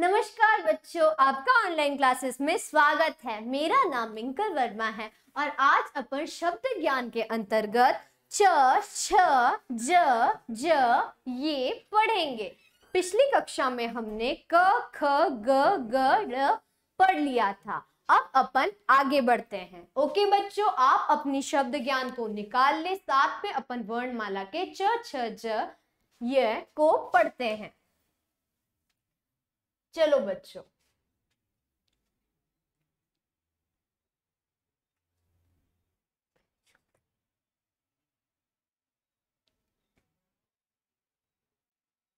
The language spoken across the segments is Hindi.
नमस्कार बच्चों आपका ऑनलाइन क्लासेस में स्वागत है मेरा नाम मिंकल वर्मा है और आज अपन शब्द ज्ञान के अंतर्गत च छ ज ज ये पढ़ेंगे पिछली कक्षा में हमने क ख ग ग र पढ़ लिया था अब अपन आगे बढ़ते हैं ओके बच्चों आप अपनी शब्द ज्ञान को निकाल ले साथ में अपन वर्णमाला के च छ ज ये को पढ़ते हैं चलो बच्चों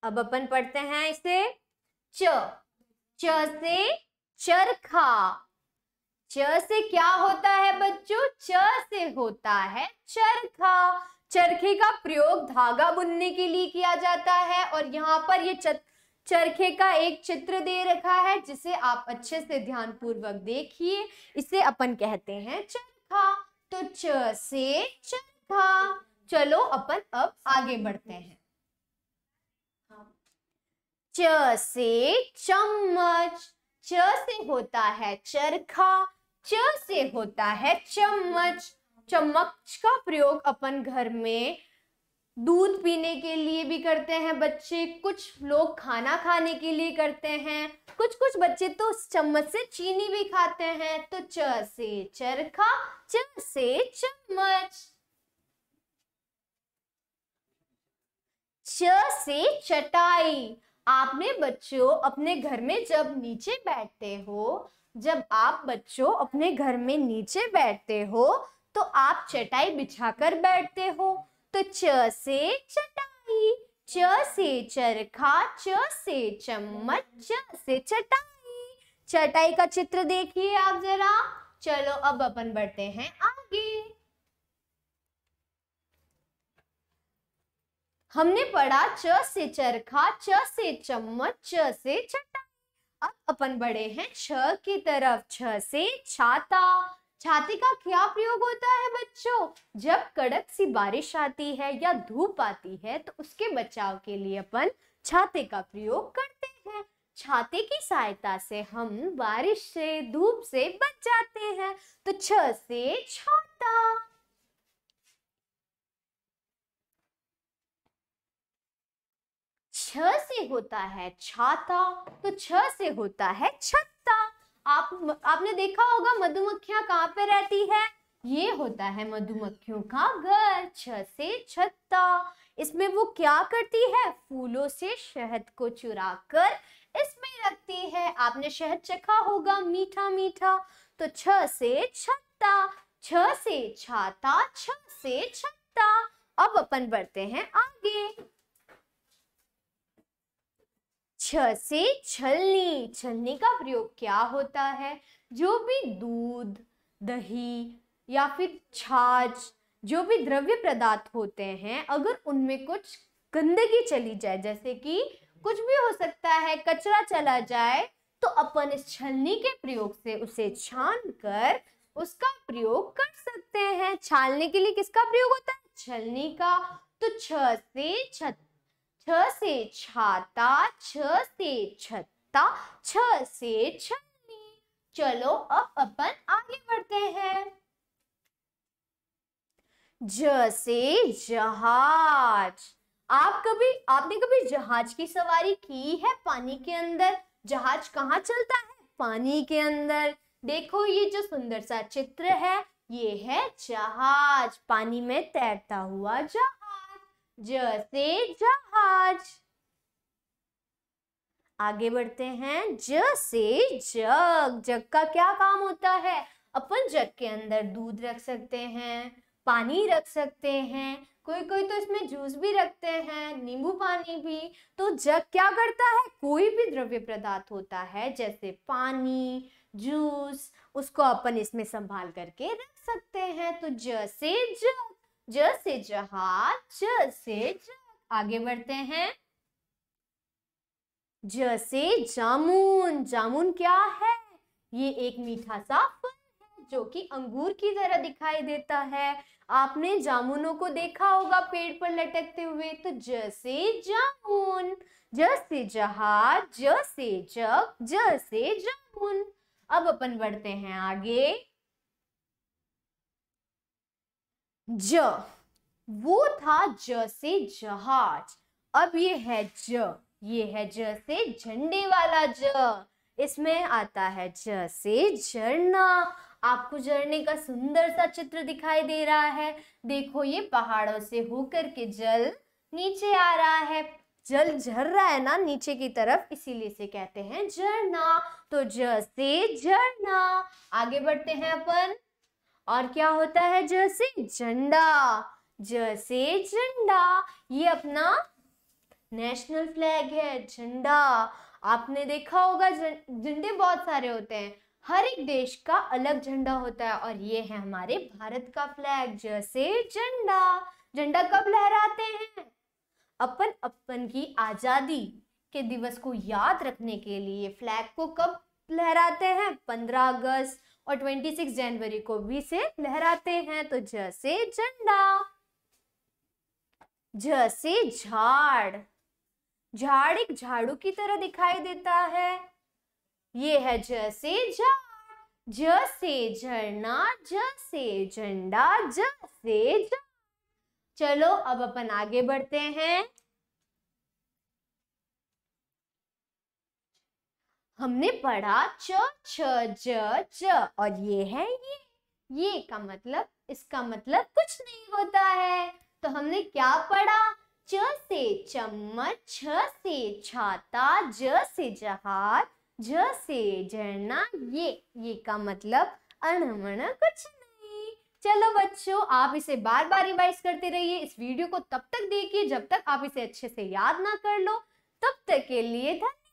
अब अपन पढ़ते हैं इसे च च से चरखा च से क्या होता है बच्चों च से होता है चरखा चरखे का प्रयोग धागा बुनने के लिए किया जाता है और यहाँ पर ये चत चरखे का एक चित्र दे रखा है जिसे आप अच्छे से ध्यान पूर्वक देखिए इसे अपन कहते हैं चरखा तो च से चरखा चलो अपन अब आगे बढ़ते हैं च से चम्मच च से होता है चरखा च से होता है चम्मच चम्मच का प्रयोग अपन घर में दूध पीने के लिए भी करते हैं बच्चे कुछ लोग खाना खाने के लिए करते हैं कुछ कुछ बच्चे तो चम्मच से चीनी भी खाते हैं तो च से चरखा च से चम्मच च से चटाई आपने बच्चों अपने घर में जब नीचे बैठते हो जब आप बच्चों अपने घर में नीचे बैठते हो तो आप चटाई बिछाकर बैठते हो तो च से चटाई च से चरखा च से चम्मच च से चटाई चटाई का चित्र देखिए आप जरा चलो अब अपन बढ़ते हैं आगे हमने पढ़ा च से चरखा च से चम्मच च से चटाई अब अपन बढ़े हैं छ की तरफ छ से छाता छाती का क्या प्रयोग होता है बच्चों जब कड़क सी बारिश आती है या धूप आती है तो उसके बचाव के लिए अपन छाते का प्रयोग करते हैं छाते की सहायता से हम बारिश से धूप से बच जाते हैं तो छ से छाता छ से होता है छाता तो छ से होता है छत्ता आप आपने देखा होगा मधुमक्खियां कहाँ पे रहती है ये होता है मधुमक्खियों का घर छह से छत्ता इसमें वो क्या करती है फूलों से शहद को चुरा कर इसमें रखती है आपने शहद चखा होगा मीठा मीठा तो छ से छत्ता छ से छाता छ से छत्ता अब अपन बढ़ते हैं आगे छ से छलनी छलनी का प्रयोग क्या होता है जो भी दूध दही या फिर छाछ जो भी द्रव्य पदार्थ होते हैं अगर उनमें कुछ गंदगी चली जाए जैसे कि कुछ भी हो सकता है कचरा चला जाए तो अपन इस छलनी के प्रयोग से उसे छान कर उसका प्रयोग कर सकते हैं छालने के लिए किसका प्रयोग होता है छलनी का तो छ से छत छ से छाता छ से छत्ता छ से छलनी चलो अब अपन आगे बढ़ते हैं ज से जहाज आप कभी आपने कभी जहाज की सवारी की है पानी के अंदर जहाज कहाँ चलता है पानी के अंदर देखो ये जो सुंदर सा चित्र है ये है जहाज पानी में तैरता हुआ जहाज जैसे जहाज आगे बढ़ते हैं ज से जग जग का क्या काम होता है अपन जग के अंदर दूध रख सकते हैं पानी रख सकते हैं कोई कोई तो इसमें जूस भी रखते हैं नींबू पानी भी तो जग क्या करता है कोई भी द्रव्य पदार्थ होता है जैसे पानी जूस उसको अपन इसमें संभाल करके रख सकते हैं तो जैसे जग ज से जहाज ज से जग आगे बढ़ते हैं ज से जामुन जामुन क्या है ये एक मीठा सा फल है जो कि अंगूर की तरह दिखाई देता है आपने जामुनों को देखा होगा पेड़ पर लटकते हुए तो ज से जामुन ज से जहाज ज से जग ज से जामुन अब अपन बढ़ते हैं आगे ज वो था ज से जहाज अब ये है ज ये है ज से झंडे वाला ज इसमें आता है ज से झरना आपको झरने का सुंदर सा चित्र दिखाई दे रहा है देखो ये पहाड़ों से होकर के जल नीचे आ रहा है जल झर रहा है ना नीचे की तरफ इसीलिए से कहते हैं झरना तो ज से झरना आगे बढ़ते हैं अपन और क्या होता है जैसे झंडा जैसे झंडा ये अपना नेशनल फ्लैग है झंडा आपने देखा होगा झंडे बहुत सारे होते हैं हर एक देश का अलग झंडा होता है और ये है हमारे भारत का फ्लैग जैसे झंडा झंडा कब लहराते हैं अपन अपन की आजादी के दिवस को याद रखने के लिए फ्लैग को कब लहराते हैं पंद्रह अगस्त और 26 जनवरी को भी से लहराते हैं तो जैसे झंडा जैसे झाड़ झाड़ एक झाड़ू की तरह दिखाई देता है ये है जैसे झाड़ जैसे झरना जैसे झंडा जैसे चलो अब अपन आगे बढ़ते हैं हमने पढ़ा च छ ज च और ये है ये ये का मतलब इसका मतलब कुछ नहीं होता है तो हमने क्या पढ़ा च से चम्मच छ से छाता ज से जहाज ज से झरना ये ये का मतलब अणमण कुछ नहीं चलो बच्चों आप इसे बार बार रिवाइज करते रहिए इस वीडियो को तब तक देखिए जब तक आप इसे अच्छे से याद ना कर लो तब तक के लिए धन्यवाद